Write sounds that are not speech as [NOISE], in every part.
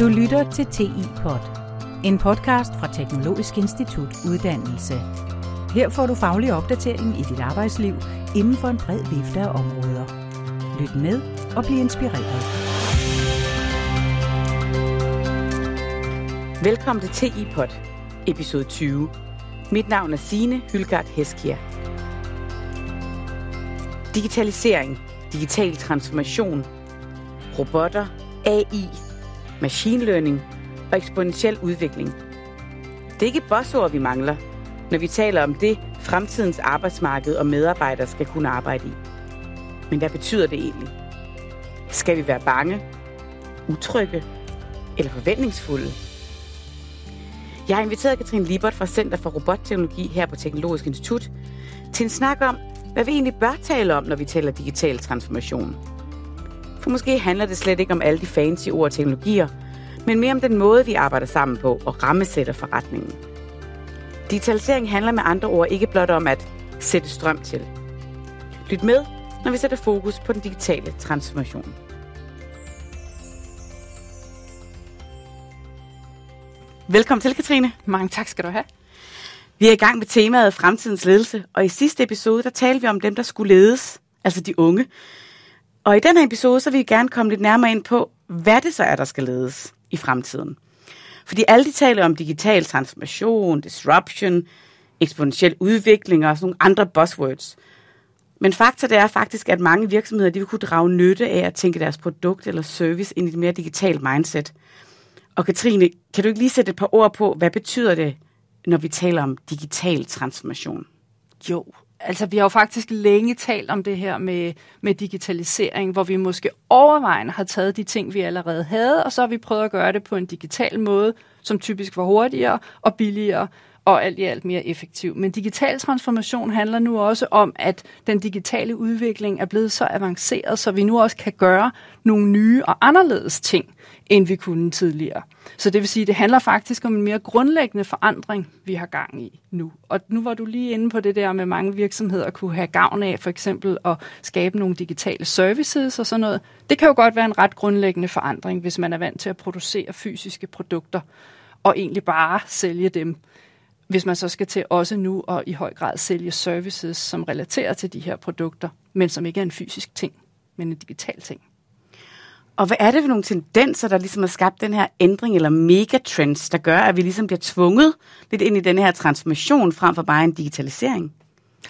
Du lytter til TI-pod, en podcast fra Teknologisk Institut Uddannelse. Her får du faglig opdatering i dit arbejdsliv inden for en bred vifte af områder. Lyt med og bliv inspireret. Velkommen til TI-pod, episode 20. Mit navn er Sine Hylgard Heskjær. Digitalisering, digital transformation, robotter, AI machine learning og eksponentiel udvikling. Det er ikke buzzord, vi mangler, når vi taler om det, fremtidens arbejdsmarked og medarbejdere skal kunne arbejde i. Men hvad betyder det egentlig? Skal vi være bange, utrygge eller forventningsfulde? Jeg har inviteret Katrine Libert fra Center for Robotteknologi her på Teknologisk Institut til en snak om, hvad vi egentlig bør tale om, når vi taler digital transformation. For måske handler det slet ikke om alle de fancy ord og teknologier, men mere om den måde, vi arbejder sammen på og rammesætter forretningen. Digitalisering handler med andre ord ikke blot om at sætte strøm til. Lyt med, når vi sætter fokus på den digitale transformation. Velkommen til, Katrine. Mange tak skal du have. Vi er i gang med temaet fremtidens ledelse, og i sidste episode, der talte vi om dem, der skulle ledes, altså de unge. Og i den her episode, så vil vi gerne komme lidt nærmere ind på, hvad det så er, der skal ledes i fremtiden. Fordi alle de taler om digital transformation, disruption, eksponentiel udvikling og sådan nogle andre buzzwords. Men fakta det er faktisk, at mange virksomheder de vil kunne drage nytte af at tænke deres produkt eller service ind i et mere digitalt mindset. Og Katrine, kan du ikke lige sætte et par ord på, hvad betyder det, når vi taler om digital transformation? Jo, altså vi har jo faktisk længe talt om det her med, med digitalisering, hvor vi måske overvejende har taget de ting, vi allerede havde, og så har vi prøvet at gøre det på en digital måde, som typisk var hurtigere og billigere og alt i alt mere effektiv. Men digital transformation handler nu også om, at den digitale udvikling er blevet så avanceret, så vi nu også kan gøre nogle nye og anderledes ting end vi kunne tidligere. Så det vil sige, at det handler faktisk om en mere grundlæggende forandring, vi har gang i nu. Og nu var du lige inde på det der med, mange virksomheder kunne have gavn af for eksempel at skabe nogle digitale services og sådan noget. Det kan jo godt være en ret grundlæggende forandring, hvis man er vant til at producere fysiske produkter og egentlig bare sælge dem. Hvis man så skal til også nu og i høj grad sælge services, som relaterer til de her produkter, men som ikke er en fysisk ting, men en digital ting. Og hvad er det for nogle tendenser, der ligesom har skabt den her ændring eller megatrends, der gør, at vi ligesom bliver tvunget lidt ind i den her transformation frem for bare en digitalisering?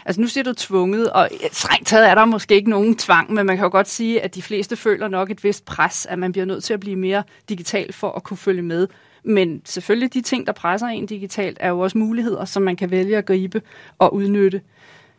Altså nu siger du tvunget, og strengt taget er der måske ikke nogen tvang, men man kan jo godt sige, at de fleste føler nok et vist pres, at man bliver nødt til at blive mere digital for at kunne følge med. Men selvfølgelig de ting, der presser en digitalt, er jo også muligheder, som man kan vælge at gribe og udnytte.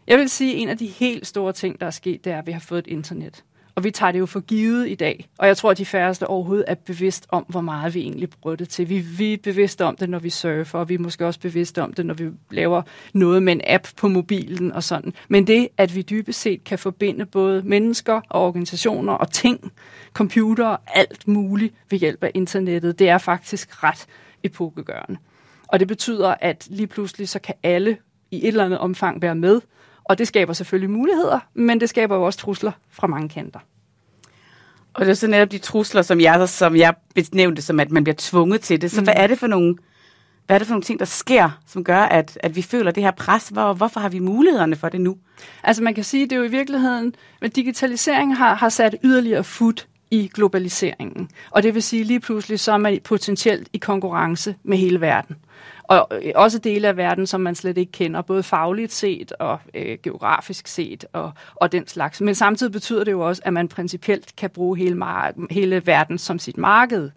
Jeg vil sige, at en af de helt store ting, der er sket, det er, at vi har fået et internet. Og vi tager det jo for givet i dag. Og jeg tror, at de færreste overhovedet er bevidst om, hvor meget vi egentlig bruger det til. Vi, vi er bevidste om det, når vi surfer, og vi er måske også bevidste om det, når vi laver noget med en app på mobilen og sådan. Men det, at vi dybest set kan forbinde både mennesker og organisationer og ting, computer og alt muligt ved hjælp af internettet, det er faktisk ret epokegørende. Og det betyder, at lige pludselig så kan alle i et eller andet omfang være med, og det skaber selvfølgelig muligheder, men det skaber jo også trusler fra mange kanter. Og det er så netop de trusler, som jeg, som jeg benævnte, som at man bliver tvunget til det. Så mm. hvad er det for nogle hvad er det for nogle ting, der sker, som gør, at, at vi føler det her pres? Hvor, hvorfor har vi mulighederne for det nu? Altså man kan sige, det er jo i virkeligheden, at digitalisering har, har sat yderligere fod i globaliseringen. Og det vil sige, lige pludselig så er man potentielt i konkurrence med hele verden. Og øh, også dele af verden, som man slet ikke kender, både fagligt set og øh, geografisk set og, og den slags. Men samtidig betyder det jo også, at man principielt kan bruge hele, hele verden som sit marked.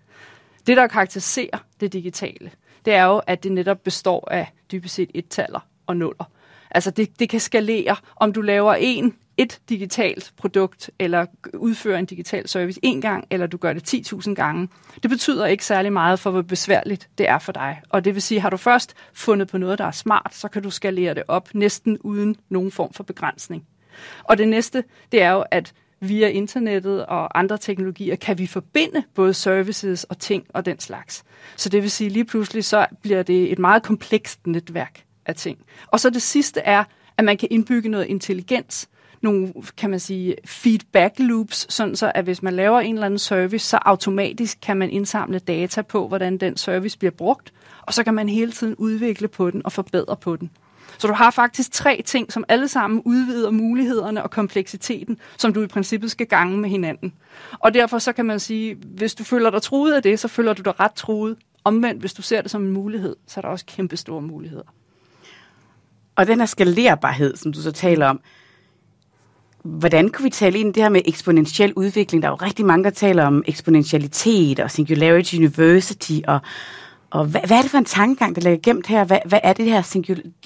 Det, der karakteriserer det digitale, det er jo, at det netop består af dybest set et-taller og nuller. Altså det, det kan skalere, om du laver en et digitalt produkt eller udfører en digital service en gang, eller du gør det 10.000 gange. Det betyder ikke særlig meget for, hvor besværligt det er for dig. Og det vil sige, har du først fundet på noget, der er smart, så kan du skalere det op næsten uden nogen form for begrænsning. Og det næste, det er jo, at via internettet og andre teknologier, kan vi forbinde både services og ting og den slags. Så det vil sige, lige pludselig så bliver det et meget komplekst netværk af ting. Og så det sidste er, at man kan indbygge noget intelligens, nogle, kan man sige, feedback loops, sådan så at hvis man laver en eller anden service, så automatisk kan man indsamle data på, hvordan den service bliver brugt, og så kan man hele tiden udvikle på den og forbedre på den. Så du har faktisk tre ting, som alle sammen udvider mulighederne og kompleksiteten, som du i princippet skal gange med hinanden. Og derfor så kan man sige, hvis du føler dig truet af det, så føler du dig ret truet. Omvendt, hvis du ser det som en mulighed, så er der også kæmpe store muligheder. Og den her skalerbarhed, som du så taler om, Hvordan kunne vi tale ind det her med eksponentiel udvikling? Der er jo rigtig mange, der taler om eksponentialitet og singularity university, og, og hvad, hvad er det for en tankegang, der ligger gemt her? Hvad, hvad er det her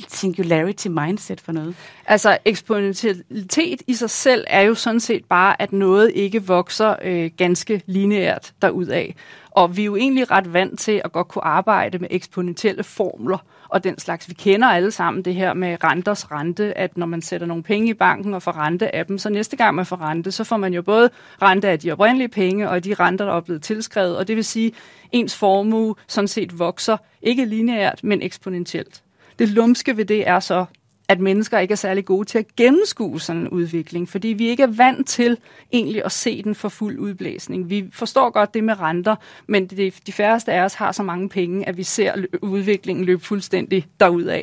singularity mindset for noget? Altså eksponentialitet i sig selv er jo sådan set bare, at noget ikke vokser øh, ganske lineært derudaf. Og vi er jo egentlig ret vant til at godt kunne arbejde med eksponentielle formler. Øh, og den slags. Vi kender alle sammen det her med renters rente, at når man sætter nogle penge i banken og får rente af dem, så næste gang man får rente, så får man jo både rente af de oprindelige penge og de renter, der er blevet tilskrevet, og det vil sige, ens formue sådan set vokser, ikke lineært, men eksponentielt. Det lumske ved det er så, at mennesker ikke er særlig gode til at gennemskue sådan en udvikling, fordi vi ikke er vant til egentlig at se den for fuld udblæsning. Vi forstår godt det med renter, men det, de færreste af os har så mange penge, at vi ser udviklingen løbe fuldstændig derudad.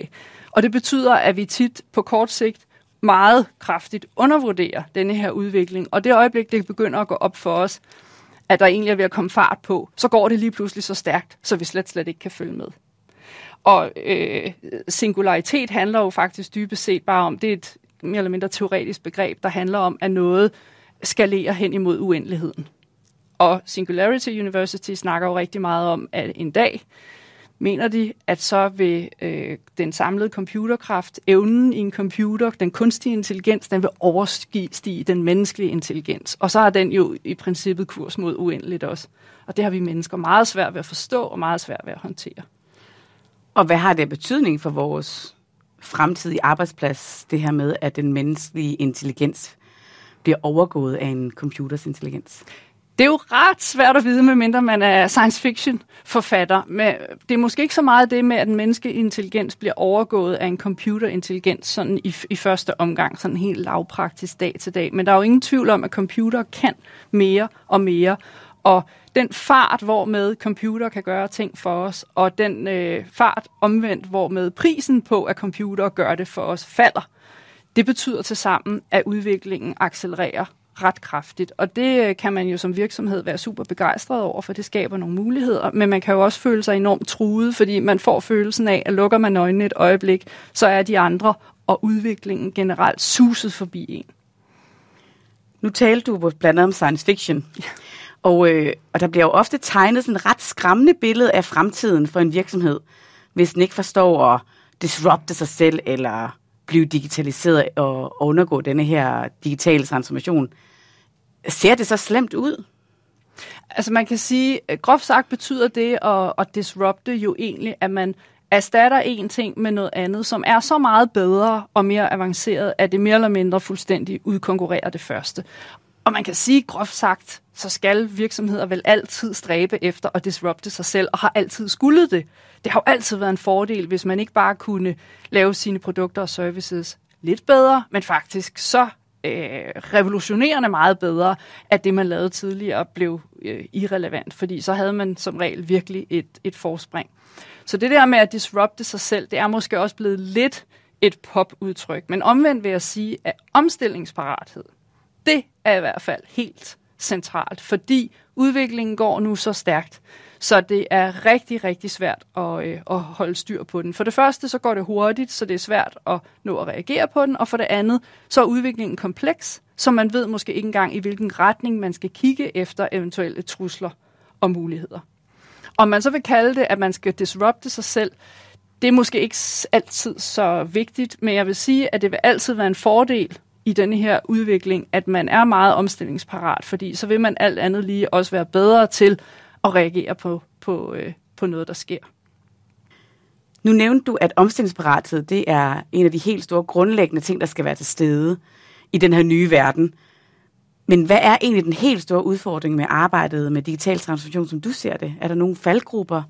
Og det betyder, at vi tit på kort sigt meget kraftigt undervurderer denne her udvikling, og det øjeblik, det begynder at gå op for os, at der egentlig er ved at komme fart på, så går det lige pludselig så stærkt, så vi slet, slet ikke kan følge med. Og øh, singularitet handler jo faktisk dybest set bare om, det er et mere eller mindre teoretisk begreb, der handler om, at noget skalerer hen imod uendeligheden. Og Singularity University snakker jo rigtig meget om, at en dag mener de, at så vil øh, den samlede computerkraft, evnen i en computer, den kunstige intelligens, den vil overstige den menneskelige intelligens. Og så er den jo i princippet kurs mod uendeligt også. Og det har vi mennesker meget svært ved at forstå og meget svært ved at håndtere. Og hvad har det betydning for vores fremtidige arbejdsplads, det her med, at den menneskelige intelligens bliver overgået af en computers intelligens? Det er jo ret svært at vide, medmindre man er science fiction forfatter. Men det er måske ikke så meget det med, at den menneskelige intelligens bliver overgået af en computer intelligens sådan i, i første omgang, sådan helt lavpraktisk dag til dag. Men der er jo ingen tvivl om, at computer kan mere og mere. Og den fart, hvor med computer kan gøre ting for os, og den øh, fart omvendt, hvor med prisen på, at computer gør det for os, falder. Det betyder til sammen, at udviklingen accelererer ret kraftigt. Og det øh, kan man jo som virksomhed være super begejstret over, for det skaber nogle muligheder. Men man kan jo også føle sig enormt truet, fordi man får følelsen af, at lukker man øjnene et øjeblik, så er de andre og udviklingen generelt suset forbi en. Nu talte du blandt andet om science fiction. Ja. Og, øh, og der bliver jo ofte tegnet sådan et ret skræmmende billede af fremtiden for en virksomhed, hvis den ikke forstår at disrupte sig selv eller blive digitaliseret og undergå denne her digitale transformation. Ser det så slemt ud? Altså man kan sige, øh, groft sagt betyder det at, at disrupte jo egentlig, at man erstatter en ting med noget andet, som er så meget bedre og mere avanceret, at det mere eller mindre fuldstændig udkonkurrerer det første. Og man kan sige groft sagt, så skal virksomheder vel altid stræbe efter at disrupte sig selv, og har altid skulle det. Det har jo altid været en fordel, hvis man ikke bare kunne lave sine produkter og services lidt bedre, men faktisk så øh, revolutionerende meget bedre, at det, man lavede tidligere, blev øh, irrelevant, fordi så havde man som regel virkelig et, et forspring. Så det der med at disrupte sig selv, det er måske også blevet lidt et popudtryk. Men omvendt vil jeg sige, at omstillingsparathed, det er i hvert fald helt centralt, fordi udviklingen går nu så stærkt, så det er rigtig, rigtig svært at, øh, at holde styr på den. For det første, så går det hurtigt, så det er svært at nå at reagere på den, og for det andet, så er udviklingen kompleks, så man ved måske ikke engang, i hvilken retning man skal kigge efter eventuelle trusler og muligheder. Om man så vil kalde det, at man skal disrupte sig selv, det er måske ikke altid så vigtigt, men jeg vil sige, at det vil altid være en fordel i den her udvikling, at man er meget omstillingsparat, fordi så vil man alt andet lige også være bedre til at reagere på, på, øh, på noget, der sker. Nu nævnte du, at omstillingsparathed det er en af de helt store grundlæggende ting, der skal være til stede i den her nye verden. Men hvad er egentlig den helt store udfordring med arbejdet med digital transformation, som du ser det? Er der nogle faldgrupper,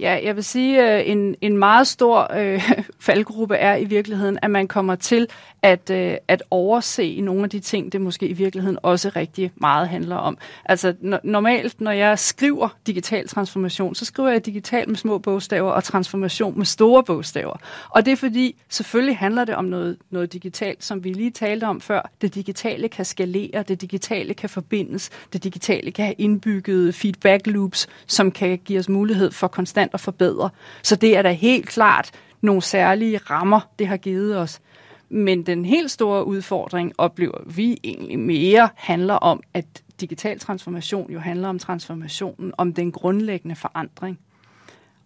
Ja, jeg vil sige, øh, en, en meget stor øh, [LAUGHS] faldgruppe er i virkeligheden, at man kommer til at, øh, at overse nogle af de ting, det måske i virkeligheden også rigtig meget handler om. Altså normalt, når jeg skriver digital transformation, så skriver jeg digital med små bogstaver og transformation med store bogstaver. Og det er fordi, selvfølgelig handler det om noget, noget digitalt, som vi lige talte om før. Det digitale kan skalere, det digitale kan forbindes, det digitale kan have indbyggede feedback loops, som kan give os mulighed for konstant at forbedre. Så det er da helt klart nogle særlige rammer, det har givet os. Men den helt store udfordring oplever vi egentlig mere handler om, at digital transformation jo handler om transformationen, om den grundlæggende forandring.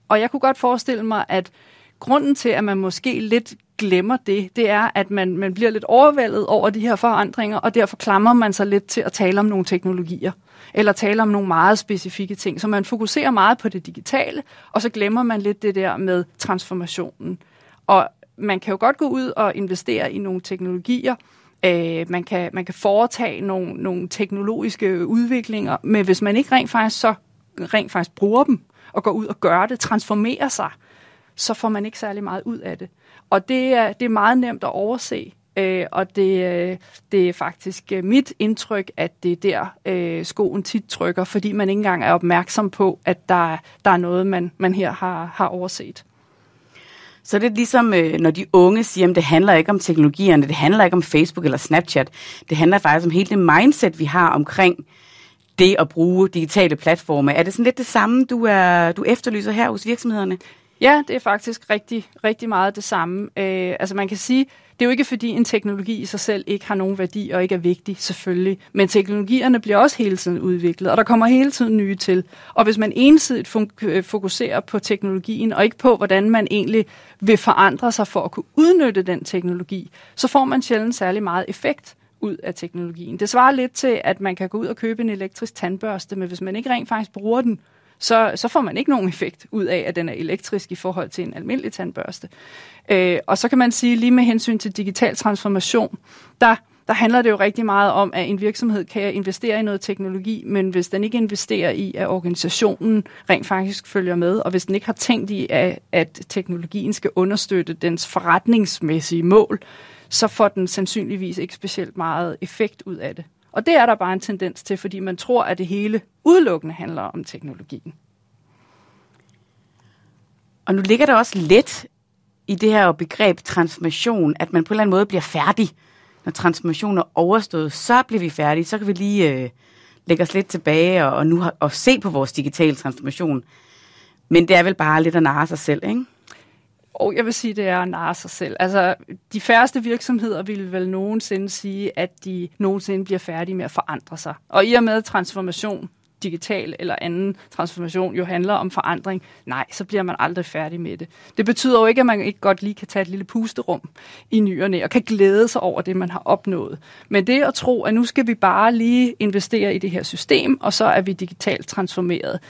Og jeg kunne godt forestille mig, at grunden til, at man måske lidt glemmer det, det er, at man, man bliver lidt overvældet over de her forandringer, og derfor klamrer man sig lidt til at tale om nogle teknologier eller tale om nogle meget specifikke ting. Så man fokuserer meget på det digitale, og så glemmer man lidt det der med transformationen. Og man kan jo godt gå ud og investere i nogle teknologier, Øh, man, kan, man kan foretage nogle, nogle teknologiske udviklinger, men hvis man ikke rent faktisk så rent faktisk bruger dem og går ud og gør det, transformerer sig, så får man ikke særlig meget ud af det. Og det er, det er meget nemt at overse, Øh, og det, øh, det er faktisk øh, mit indtryk, at det er der, øh, skoen tit trykker, fordi man ikke engang er opmærksom på, at der, der er noget, man, man her har, har overset. Så det er ligesom, øh, når de unge siger, at det handler ikke om teknologierne, det handler ikke om Facebook eller Snapchat. Det handler faktisk om hele det mindset, vi har omkring det at bruge digitale platforme. Er det sådan lidt det samme, du, er, du efterlyser her hos virksomhederne? Ja, det er faktisk rigtig, rigtig meget det samme. Øh, altså man kan sige, det er jo ikke fordi en teknologi i sig selv ikke har nogen værdi og ikke er vigtig, selvfølgelig. Men teknologierne bliver også hele tiden udviklet, og der kommer hele tiden nye til. Og hvis man ensidigt øh, fokuserer på teknologien og ikke på, hvordan man egentlig vil forandre sig for at kunne udnytte den teknologi, så får man sjældent særlig meget effekt ud af teknologien. Det svarer lidt til, at man kan gå ud og købe en elektrisk tandbørste, men hvis man ikke rent faktisk bruger den, så, så får man ikke nogen effekt ud af, at den er elektrisk i forhold til en almindelig tandbørste. Øh, og så kan man sige, lige med hensyn til digital transformation, der der handler det jo rigtig meget om, at en virksomhed kan investere i noget teknologi, men hvis den ikke investerer i, at organisationen rent faktisk følger med, og hvis den ikke har tænkt i, at, at teknologien skal understøtte dens forretningsmæssige mål, så får den sandsynligvis ikke specielt meget effekt ud af det. Og det er der bare en tendens til, fordi man tror, at det hele udelukkende handler om teknologien. Og nu ligger der også lidt i det her begreb transformation, at man på en eller anden måde bliver færdig. Når transformationen er overstået, så bliver vi færdige. Så kan vi lige øh, lægge os lidt tilbage og, og, nu, og se på vores digitale transformation. Men det er vel bare lidt at narre sig selv, ikke? Og jeg vil sige, det er at narre sig selv. Altså, de færreste virksomheder vil vel nogensinde sige, at de nogensinde bliver færdige med at forandre sig. Og i og med transformation, digital eller anden transformation jo handler om forandring, nej, så bliver man aldrig færdig med det. Det betyder jo ikke, at man ikke godt lige kan tage et lille pusterum i nyerne og kan glæde sig over det, man har opnået. Men det at tro, at nu skal vi bare lige investere i det her system, og så er vi digitalt transformeret,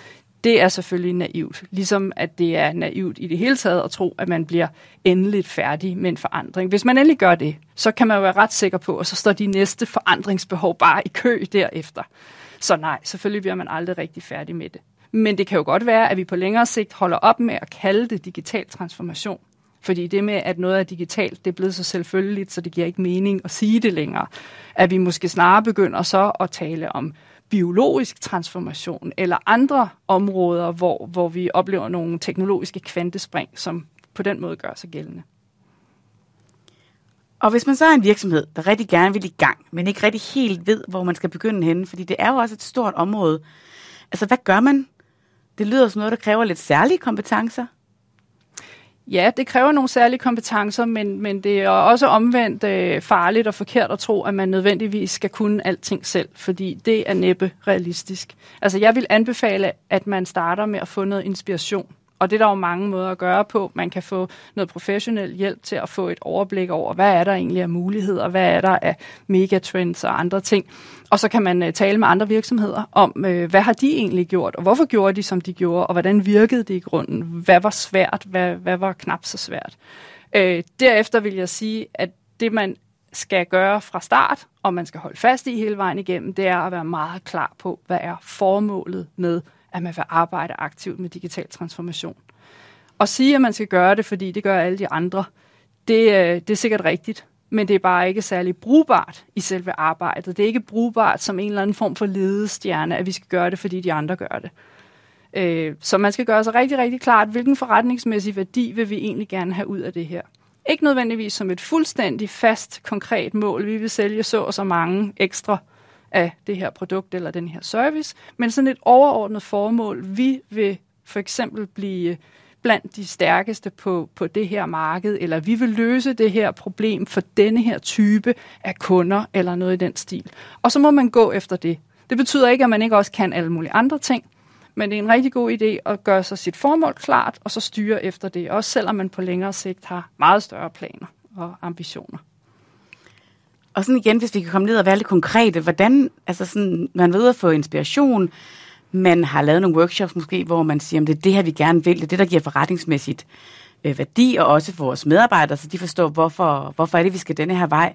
det er selvfølgelig naivt, ligesom at det er naivt i det hele taget at tro, at man bliver endeligt færdig med en forandring. Hvis man endelig gør det, så kan man jo være ret sikker på, at så står de næste forandringsbehov bare i kø derefter. Så nej, selvfølgelig bliver man aldrig rigtig færdig med det. Men det kan jo godt være, at vi på længere sigt holder op med at kalde det digital transformation. Fordi det med, at noget er digitalt, det er blevet så selvfølgeligt, så det giver ikke mening at sige det længere. At vi måske snarere begynder så at tale om biologisk transformation eller andre områder, hvor, hvor vi oplever nogle teknologiske kvantespring, som på den måde gør sig gældende. Og hvis man så er en virksomhed, der rigtig gerne vil i gang, men ikke rigtig helt ved, hvor man skal begynde henne, fordi det er jo også et stort område. Altså, hvad gør man? Det lyder som noget, der kræver lidt særlige kompetencer. Ja, det kræver nogle særlige kompetencer, men, men det er også omvendt øh, farligt og forkert at tro, at man nødvendigvis skal kunne alting selv, fordi det er næppe realistisk. Altså, jeg vil anbefale, at man starter med at få noget inspiration og det er der jo mange måder at gøre på. Man kan få noget professionel hjælp til at få et overblik over, hvad er der egentlig af muligheder, hvad er der af megatrends og andre ting. Og så kan man øh, tale med andre virksomheder om, øh, hvad har de egentlig gjort, og hvorfor gjorde de, som de gjorde, og hvordan virkede det i grunden? Hvad var svært? Hvad, hvad var knap så svært? Øh, derefter vil jeg sige, at det man skal gøre fra start, og man skal holde fast i hele vejen igennem, det er at være meget klar på, hvad er formålet med at man vil arbejde aktivt med digital transformation. Og sige, at man skal gøre det, fordi det gør alle de andre, det, øh, det er sikkert rigtigt, men det er bare ikke særlig brugbart i selve arbejdet. Det er ikke brugbart som en eller anden form for ledestjerne, at vi skal gøre det, fordi de andre gør det. Øh, så man skal gøre sig rigtig, rigtig klart, hvilken forretningsmæssig værdi vil vi egentlig gerne have ud af det her. Ikke nødvendigvis som et fuldstændig fast, konkret mål. Vi vil sælge så og så mange ekstra af det her produkt eller den her service, men sådan et overordnet formål. Vi vil for eksempel blive blandt de stærkeste på, på det her marked, eller vi vil løse det her problem for denne her type af kunder, eller noget i den stil. Og så må man gå efter det. Det betyder ikke, at man ikke også kan alle mulige andre ting, men det er en rigtig god idé at gøre sig sit formål klart, og så styre efter det, også selvom man på længere sigt har meget større planer og ambitioner. Og sådan igen, hvis vi kan komme ned og være lidt konkrete, hvordan, altså sådan, man ved at få inspiration, man har lavet nogle workshops måske, hvor man siger, at det er det her, vi gerne vil, det er det, der giver forretningsmæssigt øh, værdi, og også for vores medarbejdere, så de forstår, hvorfor, hvorfor er det, vi skal denne her vej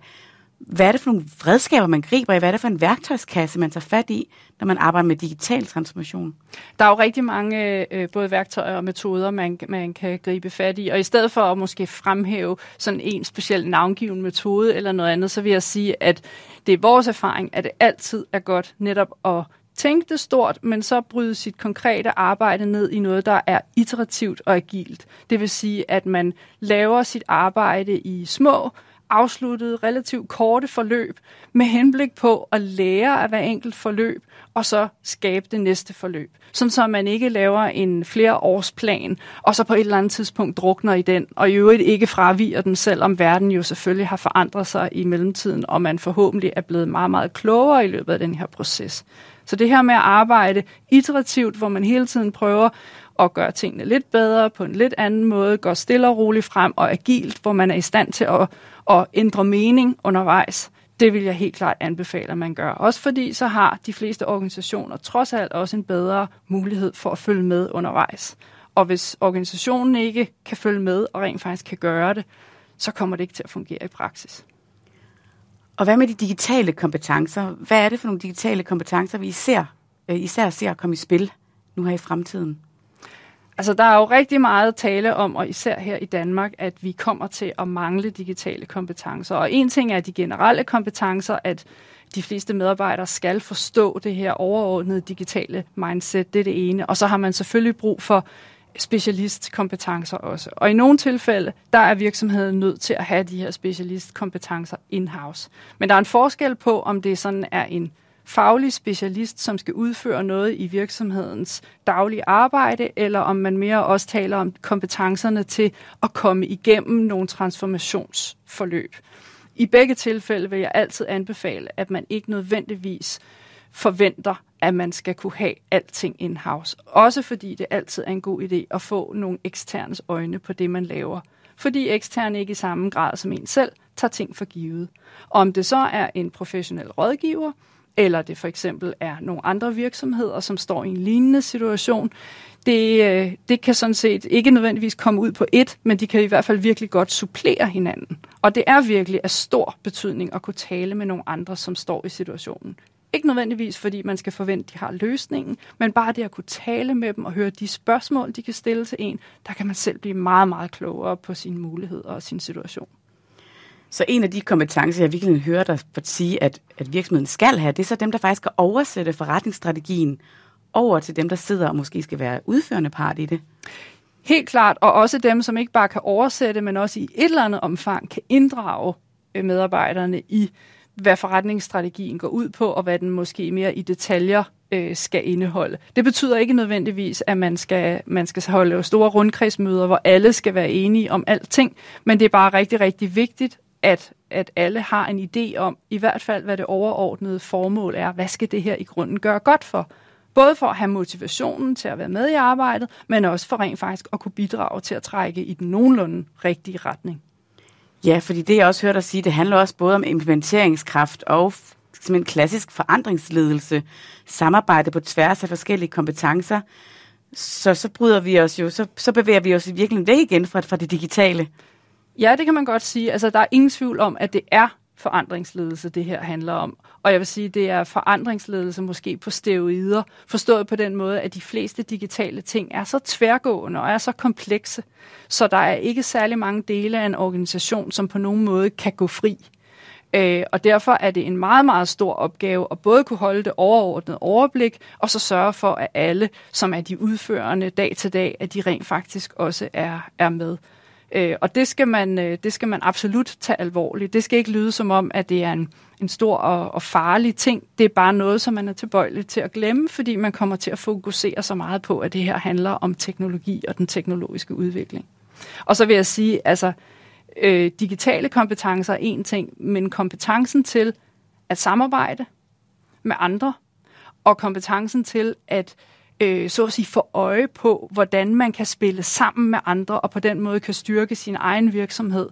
hvad er det for nogle redskaber, man griber i? Hvad er det for en værktøjskasse, man tager fat i, når man arbejder med digital transformation? Der er jo rigtig mange øh, øh, både værktøjer og metoder, man, man kan gribe fat i. Og i stedet for at måske fremhæve sådan en speciel navngiven metode eller noget andet, så vil jeg sige, at det er vores erfaring, at det altid er godt netop at tænke det stort, men så bryde sit konkrete arbejde ned i noget, der er iterativt og agilt. Det vil sige, at man laver sit arbejde i små afsluttede, relativt korte forløb med henblik på at lære af hver enkelt forløb og så skabe det næste forløb. Sådan så man ikke laver en flere års plan, og så på et eller andet tidspunkt drukner i den og i øvrigt ikke fraviger den, selvom verden jo selvfølgelig har forandret sig i mellemtiden og man forhåbentlig er blevet meget, meget klogere i løbet af den her proces. Så det her med at arbejde iterativt, hvor man hele tiden prøver at gøre tingene lidt bedre på en lidt anden måde, går stille og roligt frem og agilt, hvor man er i stand til at og ændre mening undervejs, det vil jeg helt klart anbefale, at man gør. Også fordi så har de fleste organisationer trods alt også en bedre mulighed for at følge med undervejs. Og hvis organisationen ikke kan følge med og rent faktisk kan gøre det, så kommer det ikke til at fungere i praksis. Og hvad med de digitale kompetencer? Hvad er det for nogle digitale kompetencer, vi især, øh, især ser komme i spil nu her i fremtiden? Altså, der er jo rigtig meget tale om, og især her i Danmark, at vi kommer til at mangle digitale kompetencer. Og en ting er de generelle kompetencer, at de fleste medarbejdere skal forstå det her overordnede digitale mindset. Det er det ene. Og så har man selvfølgelig brug for specialistkompetencer også. Og i nogle tilfælde, der er virksomheden nødt til at have de her specialistkompetencer in-house. Men der er en forskel på, om det sådan er en faglig specialist, som skal udføre noget i virksomhedens daglige arbejde, eller om man mere også taler om kompetencerne til at komme igennem nogle transformationsforløb. I begge tilfælde vil jeg altid anbefale, at man ikke nødvendigvis forventer, at man skal kunne have alting in-house. Også fordi det altid er en god idé at få nogle eksternes øjne på det, man laver. Fordi eksterne ikke i samme grad som en selv tager ting for givet. Om det så er en professionel rådgiver, eller det for eksempel er nogle andre virksomheder, som står i en lignende situation. Det, øh, det kan sådan set ikke nødvendigvis komme ud på et, men de kan i hvert fald virkelig godt supplere hinanden. Og det er virkelig af stor betydning at kunne tale med nogle andre, som står i situationen. Ikke nødvendigvis, fordi man skal forvente, at de har løsningen, men bare det at kunne tale med dem og høre de spørgsmål, de kan stille til en, der kan man selv blive meget, meget klogere på sine muligheder og sin situation. Så en af de kompetencer, jeg virkelig hører dig sige, at, at virksomheden skal have, det er så dem, der faktisk skal oversætte forretningsstrategien over til dem, der sidder og måske skal være udførende part i det. Helt klart, og også dem, som ikke bare kan oversætte, men også i et eller andet omfang kan inddrage øh, medarbejderne i, hvad forretningsstrategien går ud på, og hvad den måske mere i detaljer øh, skal indeholde. Det betyder ikke nødvendigvis, at man skal, man skal holde store rundkredsmøder, hvor alle skal være enige om alting, men det er bare rigtig, rigtig vigtigt, at, at alle har en idé om, i hvert fald hvad det overordnede formål er. Hvad skal det her i grunden gøre godt for? Både for at have motivationen til at være med i arbejdet, men også for rent faktisk at kunne bidrage til at trække i den nogenlunde rigtige retning. Ja, fordi det jeg også hørte dig sige, det handler også både om implementeringskraft og som en klassisk forandringsledelse, samarbejde på tværs af forskellige kompetencer, så, så bryder vi os jo, så, så bevæger vi os virkelig væk igen fra, fra det digitale. Ja, det kan man godt sige. Altså, der er ingen tvivl om, at det er forandringsledelse, det her handler om. Og jeg vil sige, det er forandringsledelse måske på steroider, forstået på den måde, at de fleste digitale ting er så tværgående og er så komplekse, så der er ikke særlig mange dele af en organisation, som på nogen måde kan gå fri. Øh, og derfor er det en meget, meget stor opgave at både kunne holde det overordnet overblik, og så sørge for, at alle, som er de udførende dag til dag, at de rent faktisk også er, er med. Øh, og det skal, man, øh, det skal man absolut tage alvorligt. Det skal ikke lyde som om, at det er en, en stor og, og farlig ting. Det er bare noget, som man er tilbøjelig til at glemme, fordi man kommer til at fokusere så meget på, at det her handler om teknologi og den teknologiske udvikling. Og så vil jeg sige, altså øh, digitale kompetencer er en ting, men kompetencen til at samarbejde med andre, og kompetencen til at øh, øh, så at sige, få øje på, hvordan man kan spille sammen med andre, og på den måde kan styrke sin egen virksomhed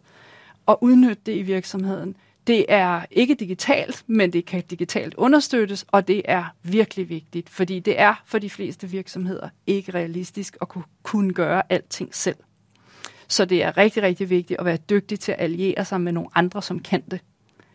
og udnytte det i virksomheden. Det er ikke digitalt, men det kan digitalt understøttes, og det er virkelig vigtigt, fordi det er for de fleste virksomheder ikke realistisk at kunne gøre alting selv. Så det er rigtig, rigtig vigtigt at være dygtig til at alliere sig med nogle andre, som kan det.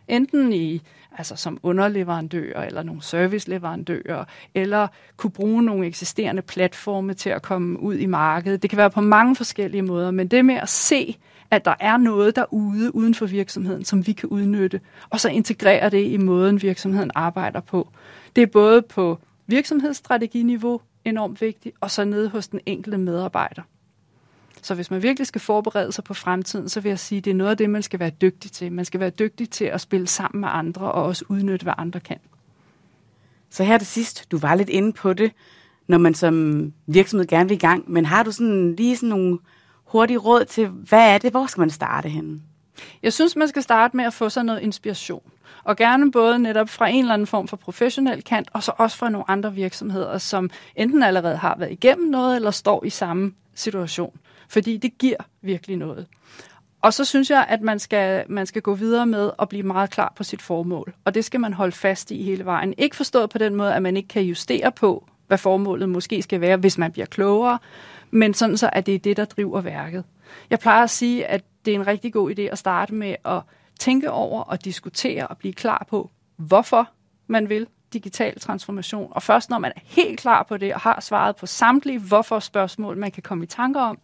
Enten i altså som underleverandører eller nogle serviceleverandører, eller kunne bruge nogle eksisterende platforme til at komme ud i markedet. Det kan være på mange forskellige måder, men det med at se, at der er noget derude uden for virksomheden, som vi kan udnytte, og så integrere det i måden, virksomheden arbejder på. Det er både på virksomhedsstrateginiveau enormt vigtigt, og så nede hos den enkelte medarbejder. Så hvis man virkelig skal forberede sig på fremtiden, så vil jeg sige, at det er noget af det, man skal være dygtig til. Man skal være dygtig til at spille sammen med andre og også udnytte, hvad andre kan. Så her til sidst, du var lidt inde på det, når man som virksomhed gerne vil i gang, men har du sådan lige sådan nogle hurtige råd til, hvad er det, hvor skal man starte henne? Jeg synes, man skal starte med at få sig noget inspiration. Og gerne både netop fra en eller anden form for professionel kant, og så også fra nogle andre virksomheder, som enten allerede har været igennem noget, eller står i samme situation fordi det giver virkelig noget. Og så synes jeg, at man skal, man skal gå videre med at blive meget klar på sit formål. Og det skal man holde fast i hele vejen. Ikke forstået på den måde, at man ikke kan justere på, hvad formålet måske skal være, hvis man bliver klogere, men sådan så, at det er det, der driver værket. Jeg plejer at sige, at det er en rigtig god idé at starte med at tænke over og diskutere og blive klar på, hvorfor man vil digital transformation. Og først når man er helt klar på det og har svaret på samtlige hvorfor spørgsmål, man kan komme i tanker om,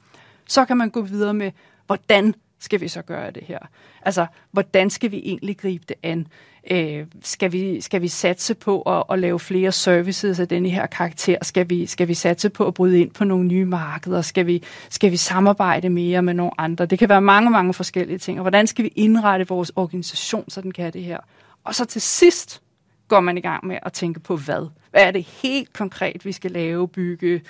så kan man gå videre med, hvordan skal vi så gøre det her? Altså, hvordan skal vi egentlig gribe det an? Øh, skal, vi, skal vi satse på at, at lave flere services af denne her karakter? Skal vi, skal vi satse på at bryde ind på nogle nye markeder? Skal vi, skal vi samarbejde mere med nogle andre? Det kan være mange, mange forskellige ting. Og hvordan skal vi indrette vores organisation, så den kan det her? Og så til sidst går man i gang med at tænke på hvad? Hvad er det helt konkret, vi skal lave, bygge?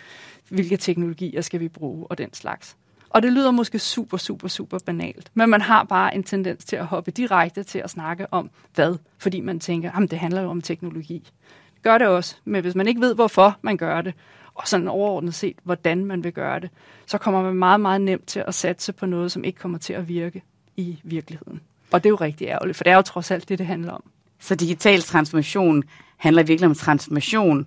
Hvilke teknologier skal vi bruge og den slags? Og det lyder måske super, super, super banalt, men man har bare en tendens til at hoppe direkte til at snakke om hvad, fordi man tænker, at det handler jo om teknologi. Gør det også, men hvis man ikke ved, hvorfor man gør det, og sådan overordnet set, hvordan man vil gøre det, så kommer man meget, meget nemt til at satse på noget, som ikke kommer til at virke i virkeligheden. Og det er jo rigtig ærgerligt, for det er jo trods alt det, det handler om. Så digital transformation handler virkelig om transformation,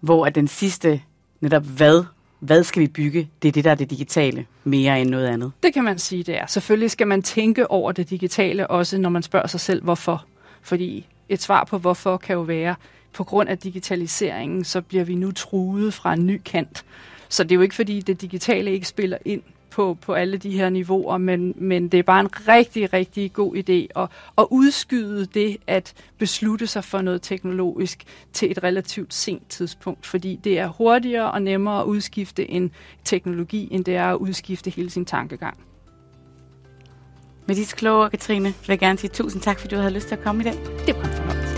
hvor at den sidste netop hvad hvad skal vi bygge? Det er det, der er det digitale, mere end noget andet. Det kan man sige, det er. Selvfølgelig skal man tænke over det digitale, også når man spørger sig selv, hvorfor. Fordi et svar på hvorfor kan jo være, på grund af digitaliseringen, så bliver vi nu truet fra en ny kant. Så det er jo ikke, fordi det digitale ikke spiller ind på, på alle de her niveauer, men, men det er bare en rigtig, rigtig god idé at, at udskyde det at beslutte sig for noget teknologisk til et relativt sent tidspunkt, fordi det er hurtigere og nemmere at udskifte en teknologi, end det er at udskifte hele sin tankegang. Med disse kloge ord, Katrine, vil jeg gerne sige tusind tak, fordi du havde lyst til at komme i dag. Det var en fornøjelse.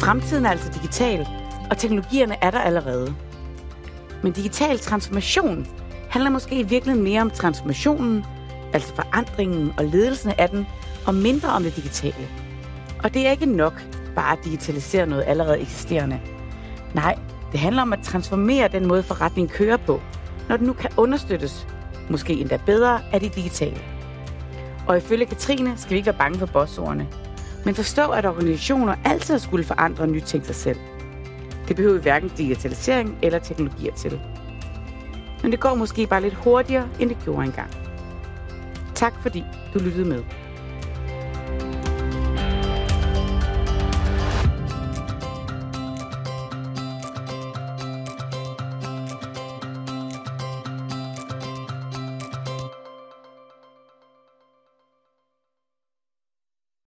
Fremtiden er altså digital, og teknologierne er der allerede. Men digital transformation handler måske i virkeligheden mere om transformationen, altså forandringen og ledelsen af den, og mindre om det digitale. Og det er ikke nok bare at digitalisere noget allerede eksisterende. Nej, det handler om at transformere den måde forretningen kører på, når den nu kan understøttes, måske endda bedre af det digitale. Og ifølge Katrine skal vi ikke være bange for bossordene, men forstå, at organisationer altid skulle forandre og nytænke sig selv – det behøver vi hverken digitalisering eller teknologier til. Men det går måske bare lidt hurtigere, end det gjorde engang. Tak fordi du lyttede med.